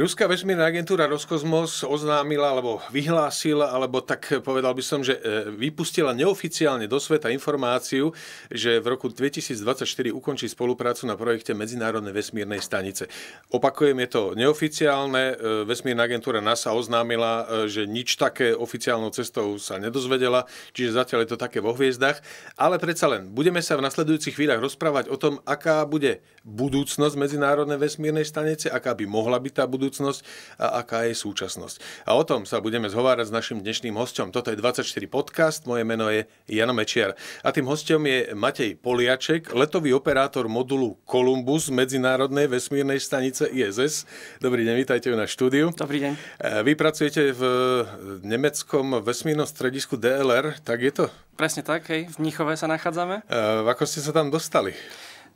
Ruská vesmírna agentúra Roskosmos oznámila, alebo vyhlásila, alebo tak povedal by som, že e, vypustila neoficiálne do sveta informáciu, že v roku 2024 ukončí spoluprácu na projekte Medzinárodnej vesmírnej stanice. Opakujem, je to neoficiálne. E, vesmírna agentúra NASA oznámila, e, že nič také oficiálnou cestou sa nedozvedela, čiže zatiaľ je to také vo hviezdach. Ale predsa len, budeme sa v nasledujúcich chvíľach rozprávať o tom, aká bude budúcnosť Medzinárodnej vesmírnej stanice, aká by mohla byť tá budúcnosť budúcnosť a aká je súčasnosť. A o tom sa budeme zhovárať s našim dnešným hostom. Toto je 24 podcast, moje meno je Jano Mečiar. A tým hostom je Matej Poliaček, letový operátor modulu Columbus Medzinárodnej vesmírnej stanice ISS. Dobrý deň, vítajte na štúdiu. Dobrý deň. E, vy pracujete v e, nemeckom vesmírnom stredisku DLR, tak je to? Presne tak, hej, v Mnichove sa nachádzame. E, ako ste sa tam dostali?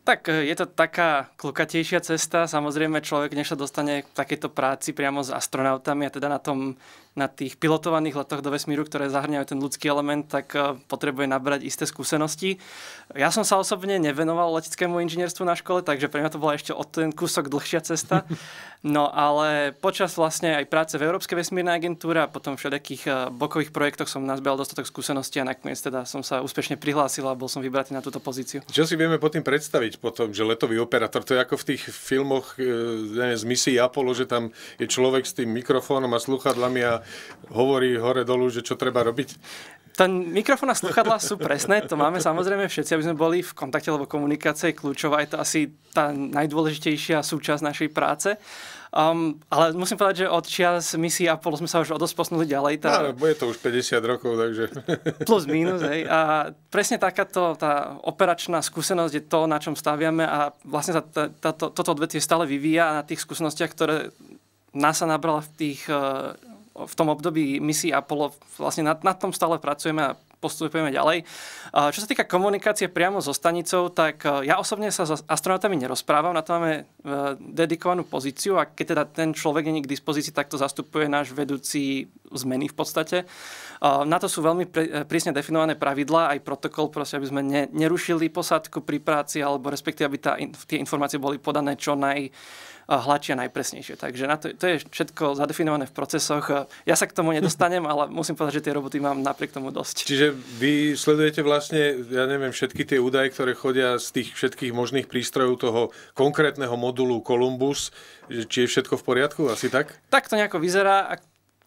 Tak e, je to taká klukatejšia cesta. Samozrejme, človek, než sa dostane k takejto práci priamo s astronautami a teda na tom na tých pilotovaných letoch do vesmíru, ktoré zahrňajú ten ľudský element, tak e, potrebuje nabrať isté skúsenosti. Ja som sa osobne nevenoval leteckému inžinierstvu na škole, takže pre mňa to bola ešte o ten kúsok dlhšia cesta. No ale počas vlastne aj práce v Európskej vesmírnej agentúre a potom všetkých e, bokových projektoch som nazbieral dostatok skúseností a nakoniec teda som sa úspešne prihlásil a bol som vybratý na túto pozíciu. Čo si vieme potom predstaviť potom, že letový operátor, to je ako v tých filmoch e, neviem, z misií Apollo, že tam je človek s tým mikrofónom a sluchadlami a hovorí hore dolu, že čo treba robiť? Ten mikrofón a sluchadlá sú presné, to máme samozrejme všetci, aby sme boli v kontakte, lebo komunikácia je kľúčová, je to asi tá najdôležitejšia súčasť našej práce. Um, ale musím povedať, že od čias misií Apollo sme sa už odosposnuli ďalej. Tá... No, bude to už 50 rokov, takže... Plus, minus, hej. A presne takáto tá operačná skúsenosť je to, na čom staviame a vlastne tá, tá, toto odvetie stále vyvíja a na tých skúsenostiach, ktoré NASA nabrala v tých uh, v tom období misií Apollo, vlastne nad, nad tom stále pracujeme a postupujeme ďalej. Čo sa týka komunikácie priamo so stanicou, tak e, ja osobne sa s astronautami nerozprávam, na to máme e, dedikovanú pozíciu a keď teda ten človek není k dispozícii, tak to zastupuje náš vedúci zmeny v podstate. E, na to sú veľmi prísne definované pravidlá, aj protokol, proste, aby sme ne, nerušili posádku pri práci, alebo respektíve, aby tá, tie informácie boli podané čo naj Hlačia najpresnejšie. Takže na to, to je všetko zadefinované v procesoch. Ja sa k tomu nedostanem, ale musím povedať, že tie roboty mám napriek tomu dosť. Čiže vy sledujete vlastne, ja neviem, všetky tie údaje, ktoré chodia z tých všetkých možných prístrojov toho konkrétneho modulu Columbus, či je všetko v poriadku, asi tak? Tak to nejako vyzerá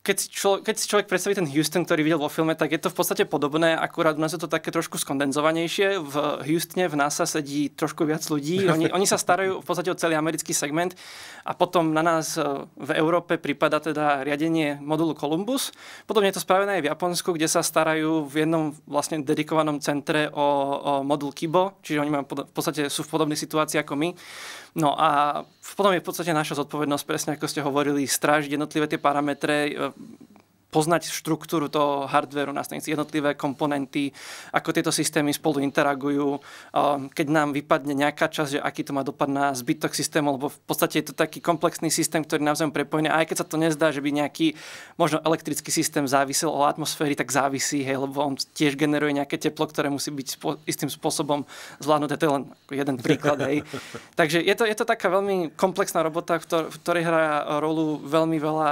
keď si, človek, keď si človek predstaví ten Houston, ktorý videl vo filme, tak je to v podstate podobné, akurát u nás je to také trošku skondenzovanejšie. V Houstone v NASA sedí trošku viac ľudí, oni, oni sa starajú v podstate o celý americký segment a potom na nás e, v Európe prípada teda riadenie modulu Columbus. Potom je to spravené aj v Japonsku, kde sa starajú v jednom vlastne dedikovanom centre o, o modul Kibo, čiže oni majú v podstate sú v podobnej situácii ako my. No a potom je v podstate naša zodpovednosť, presne ako ste hovorili, strážiť jednotlivé tie parametre, e, poznať štruktúru toho hardveru na stanici, jednotlivé komponenty, ako tieto systémy spolu interagujú, keď nám vypadne nejaká časť, že aký to má dopad na zbytok systému, lebo v podstate je to taký komplexný systém, ktorý navzájom prepojený. aj keď sa to nezdá, že by nejaký možno elektrický systém závisel od atmosféry, tak závisí, hej, lebo on tiež generuje nejaké teplo, ktoré musí byť spo- istým spôsobom zvládnuté. To je len jeden príklad. Hej. Takže je to, je to taká veľmi komplexná robota, v ktorej hrá rolu veľmi veľa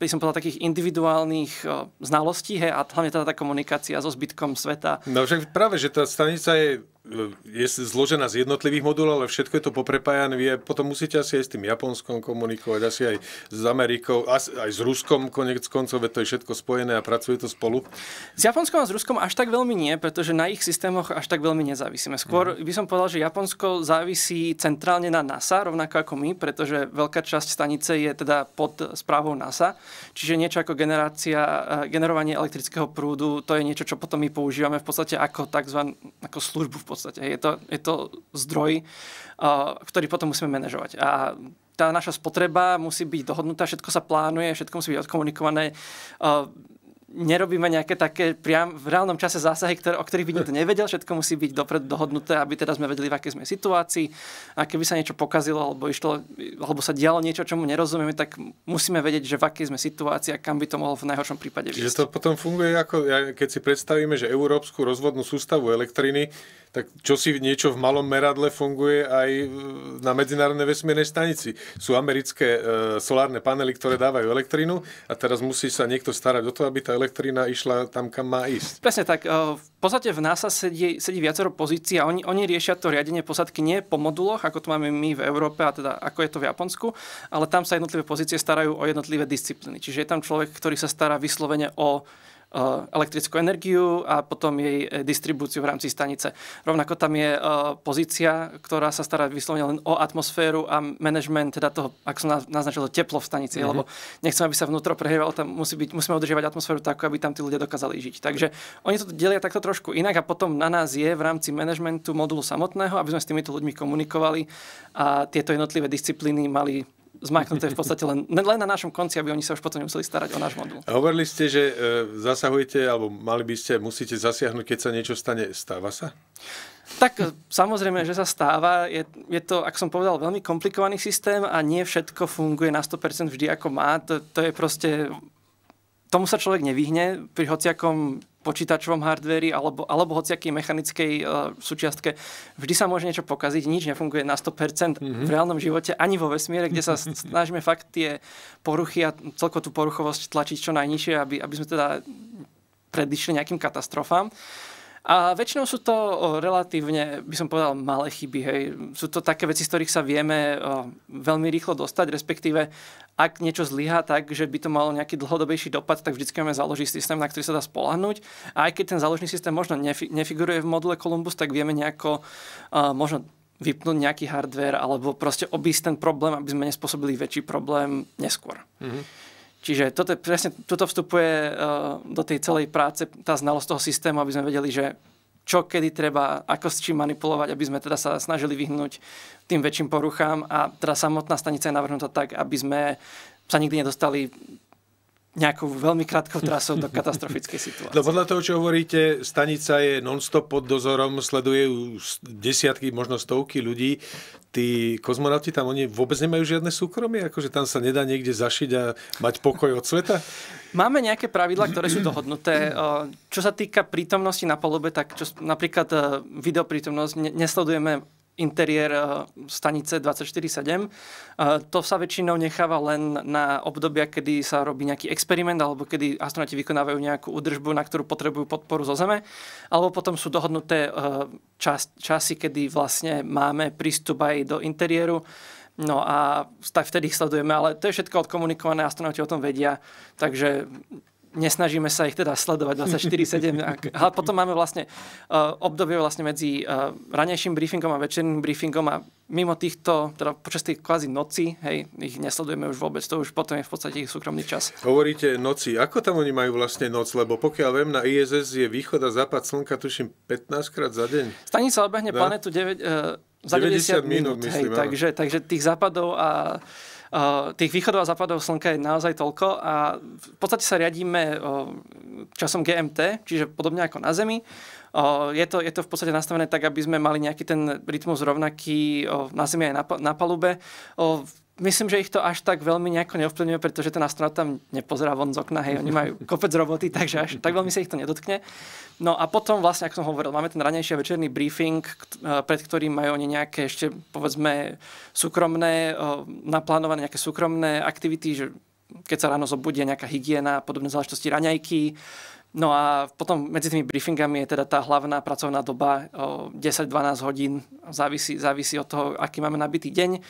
by som povedal, takých individuálnych eh, znalostí hej, a hlavne teda tá komunikácia so zbytkom sveta. No však práve, že tá stanica je E, je zložená z jednotlivých modulov, ale všetko je to poprepájane. Vy potom musíte asi aj s tým Japonskom komunikovať, asi aj s Amerikou, aj s Ruskom konec koncov, veď to je všetko spojené a pracuje to spolu. S Japonskom a s Ruskom až tak veľmi nie, pretože na ich systémoch až tak veľmi nezávisíme. Skôr mm. by som povedal, že Japonsko závisí centrálne na NASA, rovnako ako my, pretože veľká časť stanice je teda pod správou NASA, čiže niečo ako generácia, e, generovanie elektrického prúdu, to je niečo, čo potom my používame v podstate ako tzv. ako službu v podstate. Je to, je to zdroj, ktorý potom musíme manažovať. A tá naša spotreba musí byť dohodnutá, všetko sa plánuje, všetko musí byť odkomunikované nerobíme nejaké také priam v reálnom čase zásahy, ktoré, o ktorých by nikto nevedel. Všetko musí byť dopredu dohodnuté, aby teda sme vedeli, v akej sme situácii. A keby sa niečo pokazilo, alebo, išlo, alebo sa dialo niečo, čomu nerozumieme, tak musíme vedieť, že v akej sme situácii a kam by to mohlo v najhoršom prípade byť. Čiže to potom funguje ako, keď si predstavíme, že európsku rozvodnú sústavu elektriny, tak čo si niečo v malom meradle funguje aj na medzinárodnej vesmírnej stanici. Sú americké e, solárne panely, ktoré dávajú elektrinu a teraz musí sa niekto starať o to, aby tá elektrina elektrina išla tam, kam má ísť. Presne tak. Eh, v podstate v NASA sedí, sedí viacero pozícií a oni, oni riešia to riadenie posadky nie po moduloch, ako to máme my v Európe a teda ako je to v Japonsku, ale tam sa jednotlivé pozície starajú o jednotlivé disciplíny. Čiže je tam človek, ktorý sa stará vyslovene o Eh, elektrickú energiu a potom jej eh, distribúciu v rámci stanice. Rovnako tam je eh, pozícia, ktorá sa stará vyslovene len o atmosféru a management teda toho, ako som naznačil, teplo v stanici, mm-hmm. lebo nechcem, aby sa vnútro prehrievalo, tam musí byť, musíme udržiavať atmosféru tak, aby tam tí ľudia dokázali žiť. Takže oni to delia takto trošku inak a potom na nás je v rámci managementu modulu samotného, aby sme s týmito ľuďmi komunikovali a tieto jednotlivé disciplíny mali zmaknuté v podstate len, len na našom konci, aby oni sa už potom nemuseli starať o náš modul. A hovorili ste, že e, zasahujete, alebo mali by ste, musíte zasiahnuť, keď sa niečo stane. Stáva sa? Tak e, samozrejme, že sa stáva. Je, je to, ak som povedal, veľmi komplikovaný systém a nie všetko funguje na 100% vždy ako má. To, to je proste... Tomu sa človek nevyhne pri hociakom počítačovom hardveri alebo, alebo hociakej mechanickej uh, súčiastke, vždy sa môže niečo pokaziť, nič nefunguje na 100% mm-hmm. v reálnom živote ani vo vesmíre, kde sa snažíme fakt tie poruchy a celko tú poruchovosť tlačiť čo najnižšie, aby, aby sme teda predišli nejakým katastrofám. Uh, a väčšinou sú to relatívne, by som povedal, malé chyby. Hej. Sú to také veci, z ktorých sa vieme veľmi rýchlo dostať, respektíve ak niečo zlyhá tak, že by to malo nejaký dlhodobejší dopad, tak vždycky máme záložný systém, na ktorý sa dá spolahnuť. A aj keď ten záložný systém možno nefiguruje v module Columbus, tak vieme nejako možno vypnúť nejaký hardware alebo proste obísť ten problém, aby sme nespôsobili väčší problém neskôr. Mm-hmm. Čiže toto, presne toto vstupuje e, do tej celej práce tá znalosť toho systému, aby sme vedeli, že čo kedy treba, ako s čím manipulovať, aby sme teda sa snažili vyhnúť tým väčším poruchám a teda samotná stanica je navrhnutá tak, aby sme sa nikdy nedostali nejakou veľmi krátkou trasou do katastrofickej situácie. No podľa toho, čo hovoríte, stanica je non-stop pod dozorom, sleduje desiatky, možno stovky ľudí tí kozmonauti tam oni vôbec nemajú žiadne súkromie? Akože tam sa nedá niekde zašiť a mať pokoj od sveta? Máme nejaké pravidlá, ktoré sú dohodnuté. Čo sa týka prítomnosti na palube, tak čo, napríklad e, videoprítomnosť nesledujeme interiér eh, stanice 24-7. Eh, to sa väčšinou necháva len na obdobia, kedy sa robí nejaký experiment alebo kedy astronauti vykonávajú nejakú údržbu, na ktorú potrebujú podporu zo Zeme. Alebo potom sú dohodnuté eh, čas, časy, kedy vlastne máme prístup aj do interiéru. No a tak vtedy ich sledujeme, ale to je všetko odkomunikované, astronauti o tom vedia, takže nesnažíme sa ich teda sledovať 24-7. a potom máme vlastne uh, obdobie vlastne medzi uh, ranejším briefingom a večerným briefingom a mimo týchto, teda počas tých kvázi noci, hej, ich nesledujeme už vôbec, to už potom je v podstate ich súkromný čas. Hovoríte noci, ako tam oni majú vlastne noc, lebo pokiaľ viem, na ISS je východ a západ slnka, tuším, 15 krát za deň. Stanica obehne no. planetu 9, uh, eh, za 90, 90 minút, minút myslím, hej, takže, takže tých západov a Eh, tých východov a západov slnka je naozaj toľko a v podstate sa riadíme eh, časom GMT, čiže podobne ako na Zemi. Eh, je to, je to v podstate nastavené tak, aby sme mali nejaký ten rytmus rovnaký na Zemi aj na, na palube. Myslím, že ich to až tak veľmi nejako neovplyvňuje, pretože ten astronaut tam nepozerá von z okna, hej, oni majú kopec roboty, takže až tak veľmi sa ich to nedotkne. No a potom vlastne, ako som hovoril, máme ten ranejší a večerný briefing, eh, pred ktorým majú oni nejaké ešte, povedzme, súkromné, eh, naplánované nejaké súkromné aktivity, že keď sa ráno zobudie nejaká hygiena, a podobné záležitosti, raňajky, No a potom medzi tými briefingami je teda tá hlavná pracovná doba 10-12 eh, hodín, závisí, závisí od toho, aký máme nabitý deň.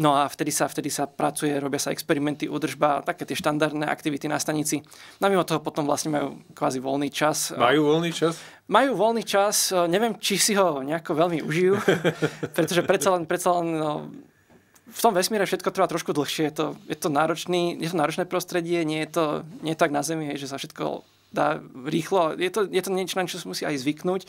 No a vtedy sa, vtedy sa pracuje, robia sa experimenty, údržba, také tie štandardné aktivity na stanici. No mimo toho potom vlastne majú kvázi voľný čas. Majú voľný čas? Majú voľný čas, neviem, či si ho nejako veľmi užijú, pretože predsa len, predsa len no, v tom vesmíre všetko trvá trošku dlhšie, je to, je to, náročný, je to náročné prostredie, nie je to, nie je tak na Zemi, že sa všetko dá rýchlo, je to, je to niečo, na čo musí aj zvyknúť.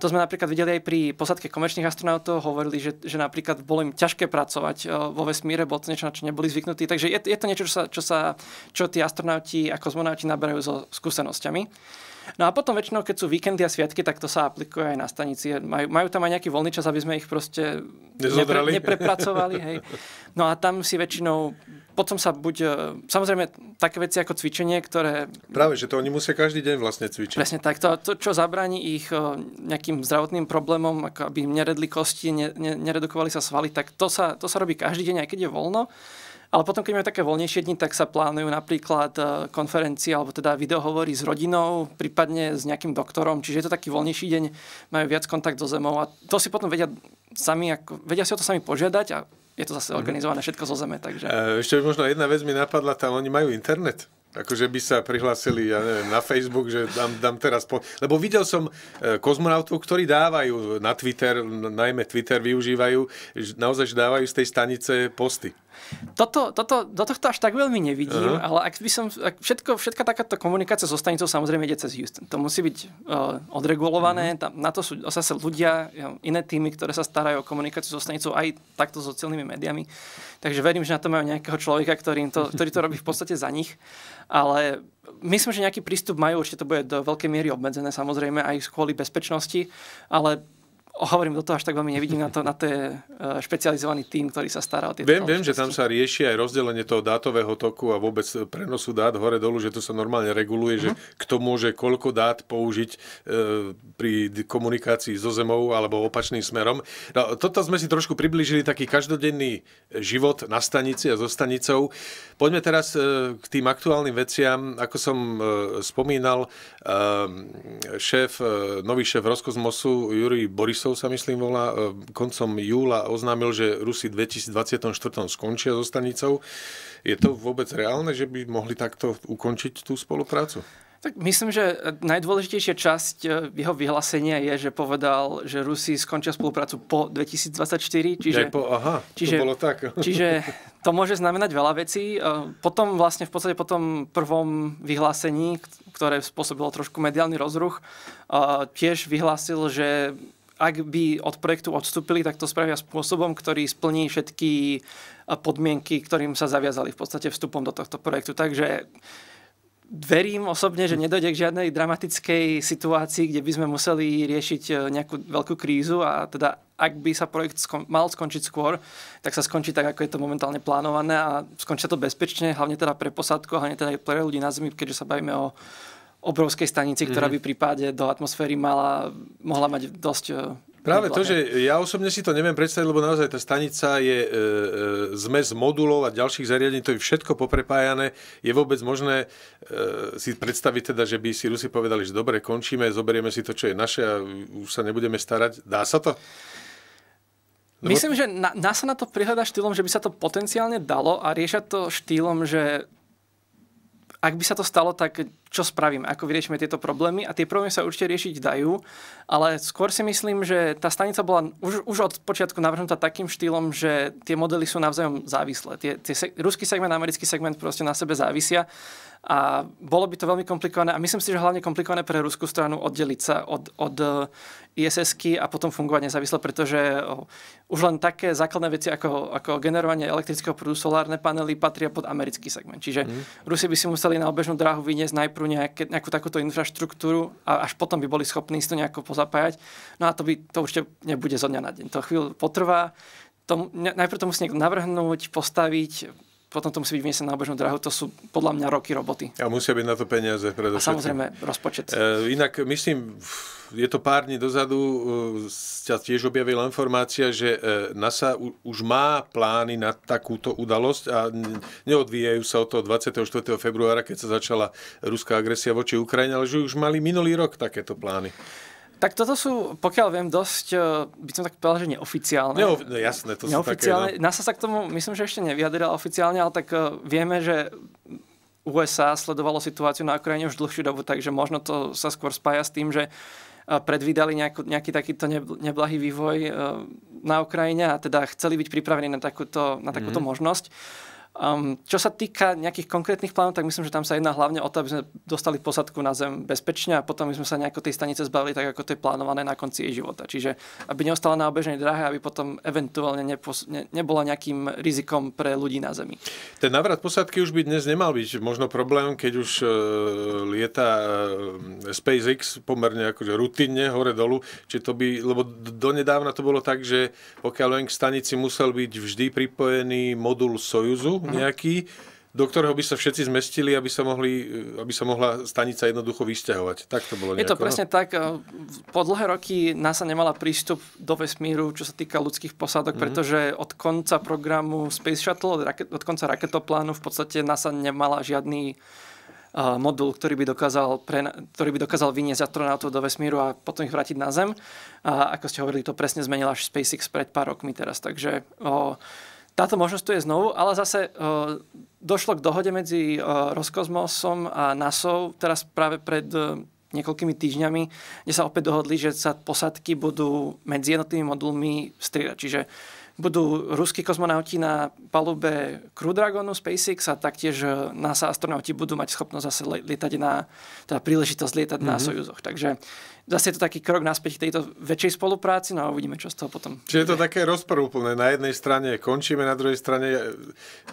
To sme napríklad videli aj pri posádke komerčných astronautov, hovorili, že, že napríklad bolo im ťažké pracovať e, vo vesmíre, bolo to niečo, na čo neboli zvyknutí. Takže je, je to niečo, čo, sa, čo, sa, čo tí astronauti a kozmonauti naberajú so skúsenosťami. No a potom väčšinou, keď sú víkendy a sviatky, tak to sa aplikuje aj na stanici. Majú, majú tam aj nejaký voľný čas, aby sme ich proste nepre, neprepracovali. Hej. No a tam si väčšinou potom sa buď... E, samozrejme, také veci ako cvičenie, ktoré... Práve, že to oni musia každý deň vlastne cvičiť. Presne tak. To, to čo zabráni ich e, nejakým zdravotným problémom, ako aby im neredli kosti, ne, ne, neredukovali sa svaly, tak to sa, to sa robí každý deň, aj keď je voľno. Ale potom, keď máme také voľnejšie dni, tak sa plánujú napríklad e, konferencie alebo teda videohovory s rodinou, prípadne s nejakým doktorom. Čiže je to taký voľnejší deň, majú viac kontakt so zemou a to si potom vedia, sami, ako, vedia si o to sami požiadať a je to zase organizované všetko zo zeme. Takže... E, ešte možno jedna vec mi napadla, tam oni majú internet. Akože by sa prihlásili, ja neviem, na Facebook, že dám, dám teraz... Po... Lebo videl som e, kozmonautov, ktorí dávajú na Twitter, najmä Twitter využívajú, naozaj, že dávajú z tej stanice posty. Toto, toto, do tohto až tak veľmi nevidím, uh-huh. ale ak by som, ak všetko, všetka takáto komunikácia so stanicou samozrejme ide cez Houston. To musí byť uh, odregulované, uh-huh. tam, na to sú zase ľudia, iné týmy, ktoré sa starajú o komunikáciu so stanicou aj takto sociálnymi médiami. Takže verím, že na to majú nejakého človeka, ktorý, to, ktorý to robí v podstate za nich ale myslím, že nejaký prístup majú, určite to bude do veľkej miery obmedzené samozrejme aj kvôli bezpečnosti, ale hovorím do toho, až tak veľmi nevidím, na to, na to je e, špecializovaný tým, ktorý sa stará o tieto Viem, viem, že tam sa rieši aj rozdelenie toho dátového toku a vôbec prenosu dát hore-dolu, že to sa normálne reguluje, mm-hmm. že mhm. kto môže koľko dát použiť e, pri komunikácii so zemou alebo opačným smerom. No, toto sme si trošku priblížili taký každodenný život na stanici a so stanicou. Poďme teraz e, k tým aktuálnym veciam. Ako som e, spomínal, e, šéf, e, nový šéf Roskosmosu Juri Borisov Lavrov sa myslím volá, e, koncom júla oznámil, že Rusi v 2024 skončia so stanicou. Je to vôbec reálne, že by mohli takto ukončiť tú spoluprácu? Tak myslím, že najdôležitejšia časť e, jeho vyhlásenia je, že povedal, že Rusi skončia spoluprácu po 2024. Čiže, po, aha, čiže, to bolo tak. čiže to môže znamenať veľa vecí. E, potom vlastne v podstate po tom prvom vyhlásení, ktoré spôsobilo trošku mediálny rozruch, tiež vyhlásil, že ak by od projektu odstúpili, tak to spravia spôsobom, ktorý splní všetky eh, podmienky, ktorým sa zaviazali v podstate vstupom do tohto projektu. Takže verím osobne, že nedojde k žiadnej dramatickej situácii, kde by sme museli riešiť eh, nejakú veľkú krízu a teda ak by sa projekt skon- mal skončiť skôr, tak sa skončí tak, ako je to momentálne plánované a skončí to bezpečne, hlavne teda pre posádku, hlavne teda aj pre ľudí na zemi, keďže sa bavíme o obrovskej stanici, ktorá mhm. by pri páde do atmosféry mala, mohla mať dosť eh, Práve to, že ja osobne si to neviem predstaviť, lebo naozaj tá stanica je e, zmes modulov a ďalších zariadení, to je všetko poprepájané. Je vôbec možné e, si predstaviť teda, že by si Rusi povedali, že dobre, končíme, zoberieme si to, čo je naše a už sa nebudeme starať. Dá sa to? No, Myslím, že na, NASA na to prihľada štýlom, že by sa to potenciálne dalo a riešia to štýlom, že ak by sa to stalo, tak čo spravíme, ako vyriešime tieto problémy a tie problémy sa určite riešiť dajú, ale skôr si myslím, že tá stanica bola už, už od počiatku navrhnutá takým štýlom, že tie modely sú navzájom závislé. Tie, tie se, ruský segment, a americký segment proste na sebe závisia a bolo by to veľmi komplikované a myslím si, že hlavne komplikované pre ruskú stranu oddeliť sa od, od eh, iss a potom fungovať nezávisle, pretože eh, už len také základné veci ako, ako generovanie elektrického prúdu, solárne panely patria pod americký segment. Čiže mm. Rusi by si museli na obežnú dráhu vyniesť najprv najprv nejaké, nejakú takúto infraštruktúru a až potom by boli schopní si to nejako pozapájať. No a to by to určite nebude zo dňa na deň. To chvíľu potrvá. To, najprv to musí niekto navrhnúť, postaviť, potom to musí byť vyniesené na obežnú drahu. To sú podľa mňa roky roboty. A musia byť na to peniaze predovšetkým. A samozrejme rozpočet. E, inak myslím, je to pár dní dozadu, e, sa tiež objavila informácia, že e, NASA už má plány na takúto udalosť a neodvíjajú sa od toho 24. februára, keď sa začala ruská agresia voči Ukrajine, ale že už mali minulý rok takéto plány. Tak toto sú, pokiaľ viem, dosť, eh, by som tak povedal, že neoficiálne. Neo, no, jasné, to neoficiálne. sú také... No. NASA sa k tomu, myslím, že ešte nevyjadrila oficiálne, ale tak eh, vieme, že USA sledovalo situáciu na Ukrajine už dlhšiu dobu, takže možno to sa skôr spája s tým, že eh, predvídali nejakú, nejaký takýto neblahý vývoj na Ukrajine a teda chceli byť pripravení na takúto, na takúto mm. možnosť. Um, čo sa týka nejakých konkrétnych plánov, tak myslím, že tam sa jedná hlavne o to, aby sme dostali posadku na zem bezpečne a potom by sme sa nejako tej stanice zbavili tak, ako to je plánované na konci jej života. Čiže aby neostala na obežnej drahe, aby potom eventuálne nepos- ne- nebola nejakým rizikom pre ľudí na zemi. Ten návrat posadky už by dnes nemal byť možno problém, keď už e, lieta e, SpaceX pomerne akože rutinne hore-dolu, či to by, lebo donedávna to bolo tak, že pokiaľ len k stanici musel byť vždy pripojený modul Sojuzu, klub mhm. nejaký, do ktorého by sa všetci zmestili, aby sa, mohli, e, aby sa mohla stanica jednoducho vysťahovať. Tak to bolo nejako, Je to no. presne no? tak. E, po dlhé roky NASA nemala prístup do vesmíru, čo sa týka ľudských posádok, mm-hmm. pretože od konca programu Space Shuttle, od, raket, od konca raketoplánu v podstate NASA nemala žiadny e, modul, ktorý by dokázal, pre, ktorý by dokázal vyniesť astronautov do vesmíru a potom ich vrátiť na Zem. A ako ste hovorili, to presne zmenila až SpaceX pred pár rokmi teraz. Takže Oh, táto možnosť tu je znovu, ale zase eh, došlo k dohode medzi eh, Roskosmosom a NASA teraz práve pred eh, niekoľkými týždňami, kde sa opäť dohodli, že sa posadky budú medzi jednotnými modulmi striedať. Čiže budú ruskí kozmonauti na palube Crew Dragonu SpaceX a taktiež NASA astronauti budú mať schopnosť zase lietať na, teda príležitosť lietať mm-hmm. na mhm. Sojuzoch. Takže zase je to taký krok naspäť k tejto väčšej spolupráci, no a uvidíme, čo z toho potom. Čiže je to také rozporúplné. Na jednej strane končíme, na druhej strane eh,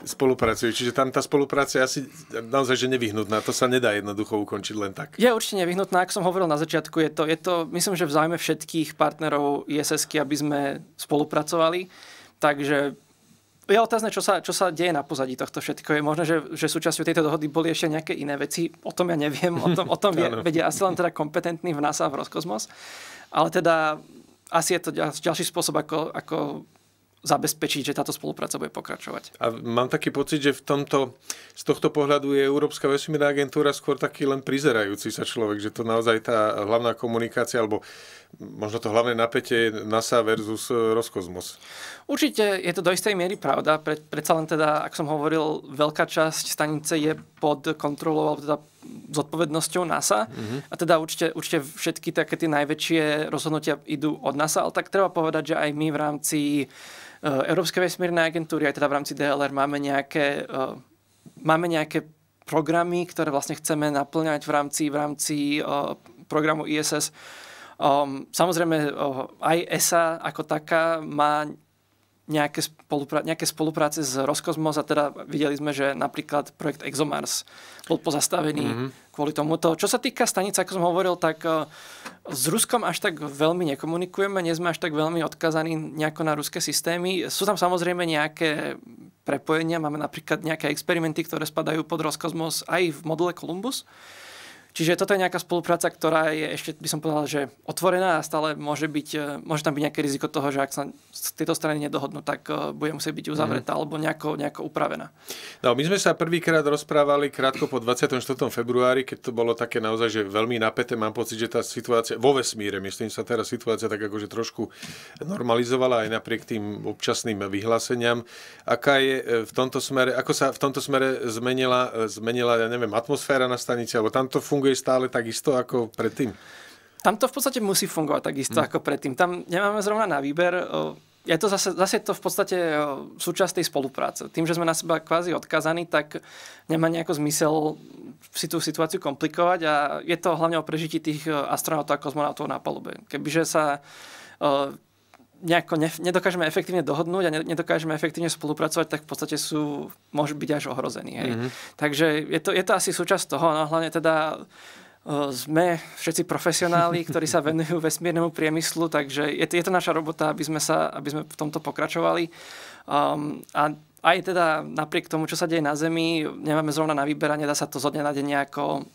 spolupracujú. Čiže tam tá spolupráca je asi naozaj že nevyhnutná. To sa nedá jednoducho ukončiť len tak. Je určite nevyhnutná, ako som hovoril na začiatku. Je to, je to myslím, že v záujme všetkých partnerov ISSK, aby sme spolupracovali. Takže je otázne, čo sa, čo sa deje na pozadí tohto všetko. Je možné, že, že súčasťou tejto dohody boli ešte nejaké iné veci. O tom ja neviem. O tom, o tom vie, vedia asi len teda kompetentní v NASA a v Roskosmos. Ale teda asi je to ďalší spôsob, ako, ako zabezpečiť, že táto spolupráca bude pokračovať. A mám taký pocit, že v tomto, z tohto pohľadu je Európska vesmírna agentúra skôr taký len prizerajúci sa človek, že to naozaj tá hlavná komunikácia, alebo možno to hlavné napätie je NASA versus e, Roskosmos. Určite je to do istej miery pravda, Pre, predsa len teda, ak som hovoril, veľká časť stanice je pod kontrolou, alebo teda zodpovednosťou NASA. Mm-hmm. A teda určite, určite všetky také tie najväčšie rozhodnutia idú od NASA, ale tak treba povedať, že aj my v rámci eh, Európskej vesmírnej agentúry, aj teda v rámci DLR máme nejaké, eh, máme nejaké programy, ktoré vlastne chceme naplňať v rámci, v rámci eh, programu ISS. Ehm, samozrejme, aj ESA ako taká má nejaké, spolupra- nejaké spolupráce s Roskosmos a teda videli sme, že napríklad projekt ExoMars bol pozastavený mm-hmm. kvôli tomuto. Čo sa týka stanice, ako som hovoril, tak e, s Ruskom až tak veľmi nekomunikujeme, nie sme až tak veľmi odkazaní nejako na ruské systémy. Sú tam samozrejme nejaké prepojenia, máme napríklad nejaké experimenty, ktoré spadajú pod Roskosmos aj v module Columbus. Čiže toto je nejaká spolupráca, ktorá je ešte, by som povedal, že otvorená a stále môže, byť, e, môže tam byť nejaké riziko toho, že ak sa z tejto strany nedohodnú, tak e, bude musieť byť mhm. uzavretá mm. alebo nejako, nejako upravená. No, my sme sa prvýkrát rozprávali krátko po 24. februári, keď to bolo také naozaj, že veľmi napäté. Mám pocit, že tá situácia vo vesmíre, myslím sa teraz situácia tak akože trošku normalizovala aj napriek tým občasným vyhláseniam. Aká je e, v tomto smere, ako sa v tomto smere zmenila, zmenila ja neviem, atmosféra na stanici, alebo tam to funguje funguje stále takisto ako predtým? Tam to v podstate musí fungovať takisto hmm. ako predtým. Tam nemáme zrovna na výber. Je to zase, zase to v podstate súčasť tej spolupráce. Tým, že sme na seba kvázi odkazaní, tak nemá nejako zmysel si tú situáciu komplikovať a je to hlavne o prežití tých astronautov a kozmonautov na palube. Kebyže sa nejako ne, nedokážeme efektívne dohodnúť a nedokážeme efektívne spolupracovať, tak v podstate sú, môžu byť až ohrození. Hej. Mm-hmm. Takže je to, je to asi súčasť toho, no hlavne teda e, sme všetci profesionáli, ktorí sa venujú vesmírnemu priemyslu, takže je to, je to naša robota, aby sme, sa, aby sme v tomto pokračovali. Um, a aj teda napriek tomu, čo sa deje na Zemi, nemáme zrovna na výber a nedá sa to zo dňa na deň nejako,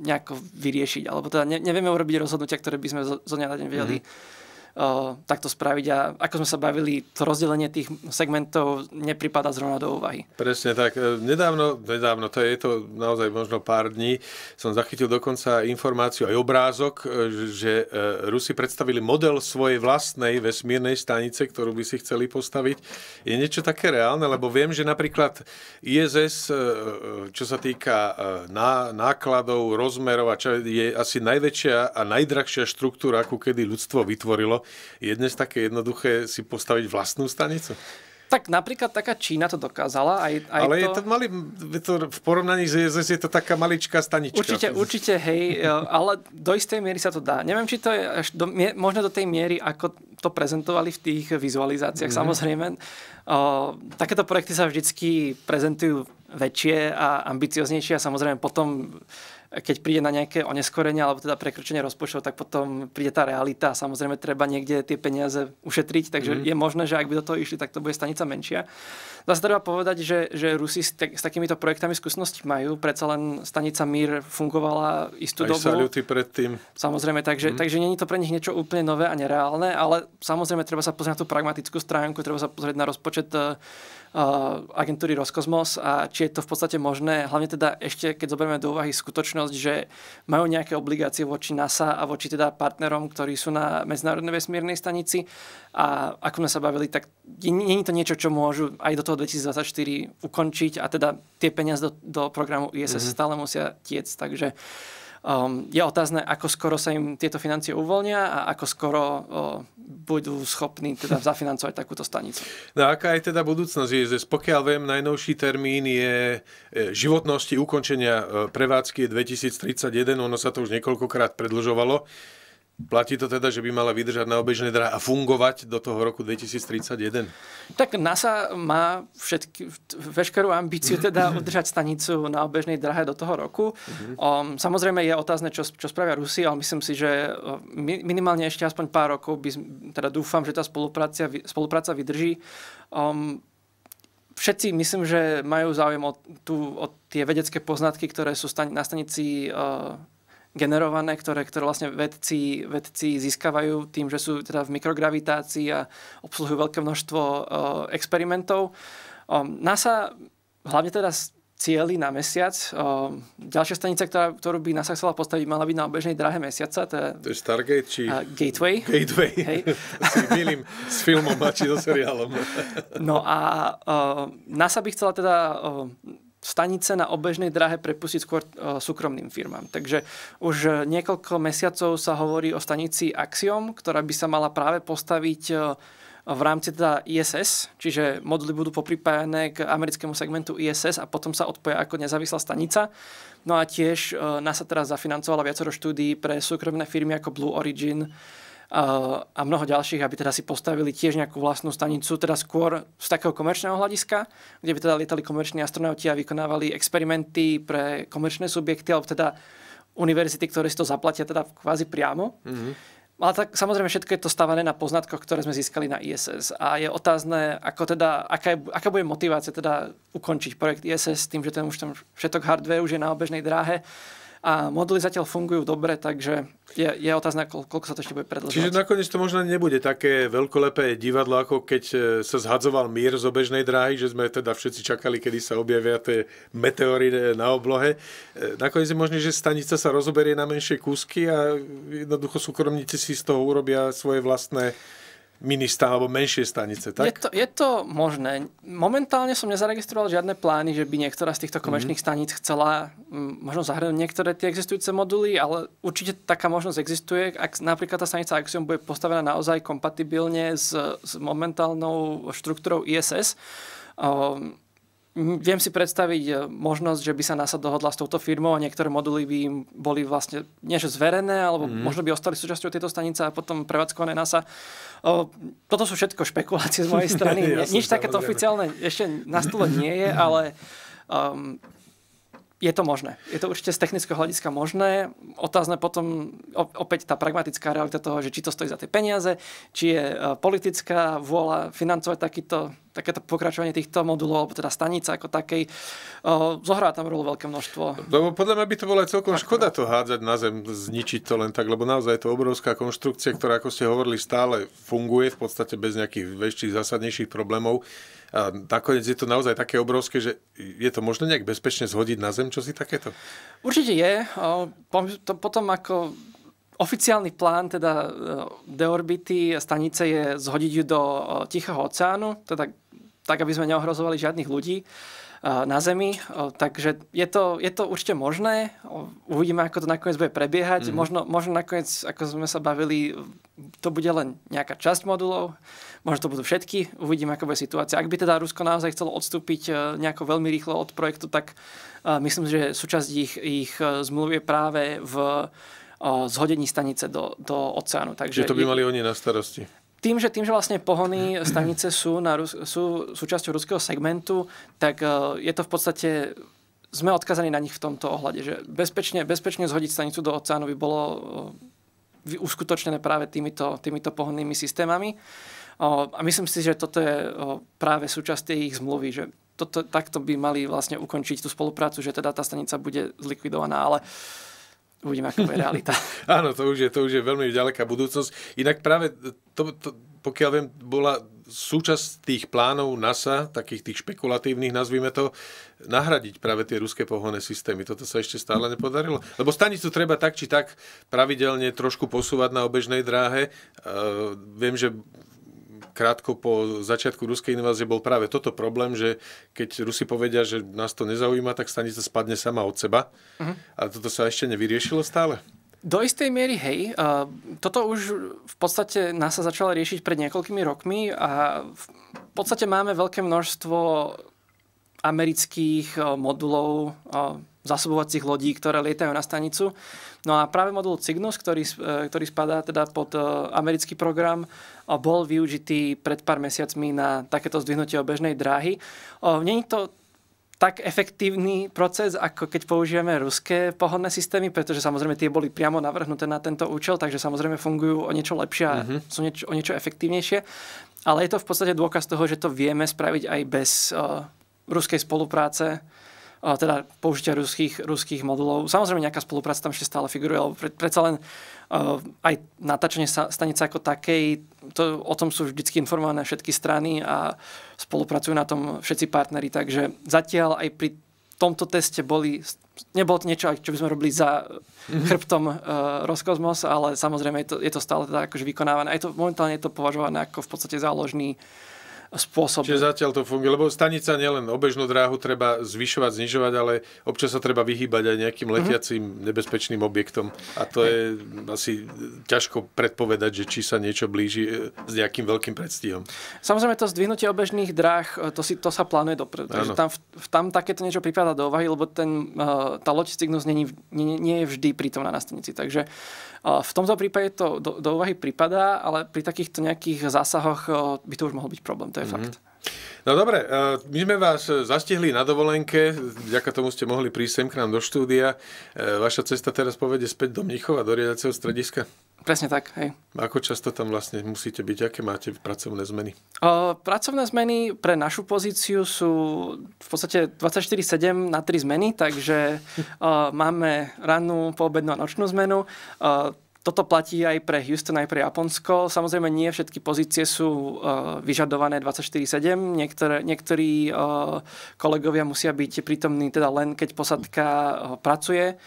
nejako vyriešiť. Alebo teda ne, nevieme urobiť rozhodnutia, ktoré by sme zo, zo dňa na deň vedeli mm-hmm Eh, takto spraviť a ako sme sa bavili, to rozdelenie tých segmentov nepripada zrovna do úvahy. Presne tak. Eh, nedávno, nedávno, to je to naozaj možno pár dní, som zachytil dokonca informáciu aj obrázok, eh, že Rusi predstavili model svojej vlastnej vesmírnej stanice, ktorú by si chceli postaviť. Je niečo také reálne, lebo viem, že napríklad ISS, čo sa týka nákladov, rozmerov, a čo je asi najväčšia a najdrahšia štruktúra, akú kedy ľudstvo vytvorilo je dnes také jednoduché si postaviť vlastnú stanicu? Tak napríklad taká Čína to dokázala. Aj, aj Ale to... je to malý, je to v porovnaní s je to taká maličká stanička. Určite, určite, hej, e, ale do istej miery sa to dá. Neviem, či to je až do, možno do tej miery, ako to prezentovali v tých vizualizáciách, mm. samozrejme. O, e, takéto projekty sa vždycky prezentujú väčšie a ambicioznejšie a samozrejme potom keď príde na nejaké oneskorenie alebo teda prekročenie rozpočtov, tak potom príde tá realita samozrejme treba niekde tie peniaze ušetriť, takže mm. je možné, že ak by do toho išli, tak to bude stanica menšia. Zase treba povedať, že, že Rusi s, tak, s takýmito projektami skúsenosti majú, predsa len stanica Mír fungovala istú Aj dobu. saluty predtým. Samozrejme, takže, mm. takže není to pre nich niečo úplne nové a nereálne, ale samozrejme treba sa pozrieť na tú pragmatickú stránku, treba sa pozrieť na rozpočet eh, Uh, agentúry Roskosmos a či je to v podstate možné, hlavne teda ešte, keď zoberieme do úvahy skutočnosť, že majú nejaké obligácie voči NASA a voči teda partnerom, ktorí sú na Medzinárodnej vesmírnej stanici a ako sme sa bavili, tak nie je to niečo, čo môžu aj do toho 2024 ukončiť a teda tie peniaze do, do programu ISS mm-hmm. stále musia tiec, takže uh, Um, je otázne, ako skoro sa im tieto financie uvoľnia a ako skoro uh, budú schopní teda zafinancovať takúto stanicu. No aká je teda budúcnosť? Je, že pokiaľ viem, najnovší termín je e, životnosti ukončenia e, prevádzky 2031, ono sa to už niekoľkokrát predlžovalo. Platí to teda, že by mala vydržať na obežnej dráhe a fungovať do toho roku 2031? Tak NASA má všetky, veškerú ambíciu teda udržať stanicu na obežnej dráhe do toho roku. Um, samozrejme je otázne, čo, čo spravia Rusi, ale myslím si, že ehm, minimálne ešte aspoň pár rokov, by, teda dúfam, že tá spolupráca, spolupráca vydrží. Um, všetci myslím, že majú záujem o, tú, o tie vedecké poznatky, ktoré sú na stanici uh, generované, ktoré, ktoré vlastne vedci, vedci získavajú tým, že sú teda v mikrogravitácii a obsluhujú veľké množstvo uh, experimentov. Um, NASA hlavne teda cieľi na mesiac. Um, ďalšia stanica, ktorá, ktorú by NASA chcela postaviť, mala byť na obežnej dráhe mesiaca. To je, to je Stargate či... Uh, Gateway. Gateway. Hey. si milím s filmom a či so seriálom. no a uh, NASA by chcela teda uh, stanice na obežnej drahe prepustiť skôr e, súkromným firmám. Takže už e, niekoľko mesiacov sa hovorí o stanici Axiom, ktorá by sa mala práve postaviť e, v rámci teda ISS, čiže moduly budú popripájané k americkému segmentu ISS a potom sa odpoja ako nezávislá stanica. No a tiež NASA teraz zafinancovala viacero štúdií pre súkromné firmy ako Blue Origin, a mnoho ďalších, aby teda si postavili tiež nejakú vlastnú stanicu, teda skôr z takého komerčného hľadiska, kde by teda lietali komerční astronauti a vykonávali experimenty pre komerčné subjekty, alebo teda univerzity, ktoré si to zaplatia teda kvázi priamo. Mm-hmm. Ale tak samozrejme všetko je to stavané na poznatkoch, ktoré sme získali na ISS. A je otázne, ako teda, aká, je, aká bude motivácia teda ukončiť projekt ISS tým, že ten už tam všetok hardware už je na obežnej dráhe a modely zatiaľ fungujú dobre, takže je, je otázka, koľko sa to ešte bude predlžovať. Čiže nakoniec to možno nebude také veľkolepé divadlo, ako keď e, sa zhadzoval mír z obežnej dráhy, že sme teda všetci čakali, kedy sa objavia tie meteory e, na oblohe. E, nakoniec je možné, že stanica sa rozoberie na menšie kúsky a jednoducho súkromníci si z toho urobia svoje vlastné ministá alebo menšie stanice, tak? Je to, je to možné. Momentálne som nezaregistroval žiadne plány, že by niektorá z týchto komerčných mm-hmm. staníc chcela možno zahrnúť niektoré tie existujúce moduly, ale určite taká možnosť existuje. Ak napríklad tá stanica Axiom bude postavená naozaj kompatibilne s, s momentálnou štruktúrou ISS, um, Mhm, viem si predstaviť e, možnosť, že by sa NASA dohodla s touto firmou a niektoré moduly by im boli vlastne niečo zverené, alebo mm. možno by ostali súčasťou tejto stanice a potom prevádzkované NASA. O, toto sú všetko špekulácie z mojej strany. Jasne, Nič takéto oficiálne ešte na stole nie je, ale um, je to možné. Je to určite z technického hľadiska možné. Otázne potom opäť tá pragmatická realita toho, že či to stojí za tie peniaze, či je e, politická vôľa financovať takýto takéto pokračovanie týchto modulov, alebo teda stanice ako takej, zohrá tam rolu veľké množstvo. Lebo no, podľa mňa by to bolo aj celkom Akurát. škoda no. to hádzať na zem, zničiť to len tak, lebo naozaj je to obrovská konštrukcia, ktorá, ako ste hovorili, stále funguje v podstate bez nejakých väčších, zásadnejších problémov. A nakoniec je to naozaj také obrovské, že je to možné nejak bezpečne zhodiť na zem, čo si takéto? Určite je. To potom ako oficiálny plán teda e, deorbity stanice je zhodiť ju do e, Tichého oceánu, teda tak, aby sme neohrozovali žiadnych ľudí eh, na Zemi. Eh, takže je to, je to určite možné. Uvidíme, ako to nakoniec bude prebiehať. Mm-hmm. Možno, možno nakoniec, ako sme sa bavili, to bude len nejaká časť modulov. Možno to budú všetky. Uvidíme, ako bude situácia. Ak by teda Rusko naozaj chcelo odstúpiť eh, nejako veľmi rýchlo od projektu, tak myslím, že súčasť ich, ich zmluv je práve v zhodení stanice do, do oceánu. Takže to by mali oni na starosti tým, že, tým, že vlastne pohony stanice sú, na, sú súčasťou ruského segmentu, tak e, je to v podstate sme odkazaní na nich v tomto ohľade, že bezpečne, bezpečne zhodiť stanicu do oceánu by bolo e, uskutočnené práve týmito, týmito pohonnými systémami. A myslím si, že toto je práve súčasť tej ich zmluvy, že toto, takto by mali vlastne ukončiť tú spoluprácu, že teda tá stanica bude zlikvidovaná, ale uh, uvidíme, aká bude realita. Áno, to už, je, to už je veľmi ďaleká budúcnosť. Inak práve, to, to, pokiaľ viem, bola súčasť tých plánov NASA, takých tých špekulatívnych, nazvime to, nahradiť práve tie ruské pohonné systémy. Toto sa ešte stále nepodarilo. Lebo stanicu treba tak či tak pravidelne trošku posúvať na obežnej dráhe. Ehm, viem, že krátko po začiatku ruskej invázie bol práve toto problém, že keď Rusi povedia, že nás to nezaujíma, tak stanica spadne sama od seba. Uh-huh. A toto sa ešte nevyriešilo stále? Do istej miery, hej. Toto už v podstate nás sa začalo riešiť pred niekoľkými rokmi a v podstate máme veľké množstvo amerických eh, modulov eh, zasobovacích lodí, ktoré lietajú na stanicu. No a práve modul Cygnus, ktorý, eh, ktorý spadá teda pod americký program, bol využitý pred pár mesiacmi na takéto zdvihnutie obežnej dráhy. Není to tak efektívny proces, ako keď používame ruské pohodné systémy, pretože samozrejme tie boli priamo navrhnuté na tento účel, takže samozrejme fungujú o niečo lepšie a mm-hmm. sú nieč- o niečo efektívnejšie. Ale je to v podstate dôkaz toho, že to vieme spraviť aj bez uh, ruskej spolupráce, teda použitia ruských, ruských modulov. Samozrejme, nejaká spolupráca tam ešte stále figuruje, ale pre, predsa len uh, aj natáčanie sa, stanice ako takej, to, o tom sú vždycky informované všetky strany a spolupracujú na tom všetci partneri, takže zatiaľ aj pri tomto teste boli, nebolo to niečo, čo by sme robili za mhm. chrbtom uh, e, Roskosmos, ale samozrejme je to, je to stále teda akože vykonávané. Aj to, momentálne je to považované ako v podstate záložný spôsob. Čiže zatiaľ to funguje, lebo stanica nielen obežnú dráhu treba zvyšovať, znižovať, ale občas sa treba vyhýbať aj nejakým mhm. letiacím mm-hmm. nebezpečným objektom. A to je asi ťažko predpovedať, že či sa niečo blíži e, s nejakým veľkým predstihom. Samozrejme to zdvihnutie obežných dráh, e, to, si, to sa plánuje dopredu. Takže tam, tam takéto niečo pripadá do ovahy, lebo ten, e, tá loď Cygnus nie, nie, nie je vždy prítomná na stanici. Takže v tomto prípade to do, do úvahy pripadá, ale pri takýchto nejakých zásahoch by to už mohol byť problém to je mm-hmm. fakt. No dobre, e, my sme vás e, zastihli na dovolenke, vďaka tomu ste mohli prísť sem k nám do štúdia. E, vaša cesta teraz povede späť do Mnichova, do riadiaceho strediska? Presne tak, hej. Ako často tam vlastne musíte byť? Aké máte pracovné zmeny? O, pracovné zmeny pre našu pozíciu sú v podstate 24-7 na 3 zmeny, takže o, máme rannú, poobednú a nočnú zmenu. O, toto platí aj pre Houston, aj pre Japonsko. Samozrejme, nie všetky pozície sú e, vyžadované 24-7. Niektoré, niektorí e, kolegovia musia byť prítomní teda len, keď posadka e, pracuje.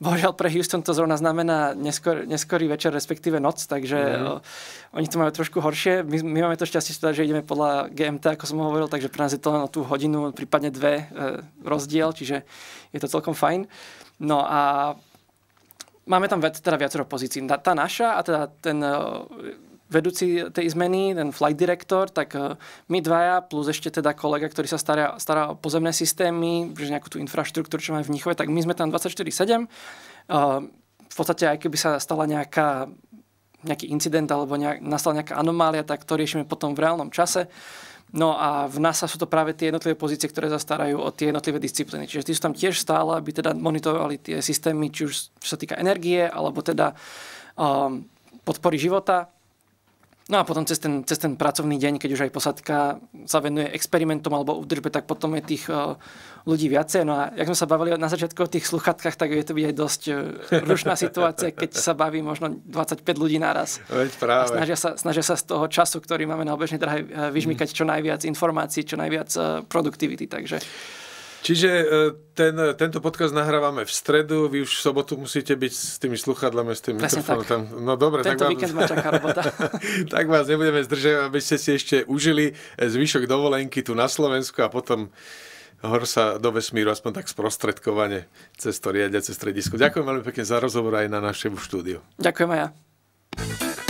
Bohužiaľ pre Houston to zrovna znamená neskor, neskorý večer, respektíve noc, takže mm. oni to majú trošku horšie. My, my máme to šťastie, že teda, ideme podľa GMT, ako som hovoril, takže pre nás je to len o tú hodinu, prípadne dve rozdiel, čiže je to celkom fajn. No a Máme tam teda viacero pozícií. Tá naša a teda ten e, vedúci tej zmeny, ten flight director, tak e, my dvaja plus ešte teda kolega, ktorý sa stará, stará o pozemné systémy, že nejakú tú infraštruktúru, čo máme v nich, tak my sme tam 24-7. E, v podstate aj keby sa stala nejaká, nejaký incident alebo nejak, nastala nejaká anomália, tak to riešime potom v reálnom čase. No a v NASA sú to práve tie jednotlivé pozície, ktoré zastarajú o tie jednotlivé disciplíny. Čiže tí sú tam tiež stále, aby teda monitorovali tie systémy, či už čo sa týka energie, alebo teda um, podpory života, No a potom cez ten, cez ten pracovný deň, keď už aj posadka sa venuje experimentom alebo údržbe, tak potom je tých o, eh, ľudí viacej. No a jak sme sa bavili na začiatku o tých sluchatkách, tak je to byť aj dosť eh, rušná situácia, keď sa baví možno 25 ľudí naraz. Veď práve. A snažia, sa, snažia sa z toho času, ktorý máme na obežnej drahe, eh, vyžmykať mhm. čo najviac informácií, čo najviac produktivity. Takže Čiže e, ten, tento podcast nahrávame v stredu, vy už v sobotu musíte byť s tými sluchadlami, s tým mikrofónom tam. No dobre, tak vás, tak vás nebudeme zdržiavať, aby ste si ešte užili e, zvyšok dovolenky tu na Slovensku a potom hor sa do vesmíru, aspoň tak sprostredkovane cez to riadiace stredisko. Ďakujem veľmi pekne za rozhovor aj na našemu štúdiu. Ďakujem aj ja.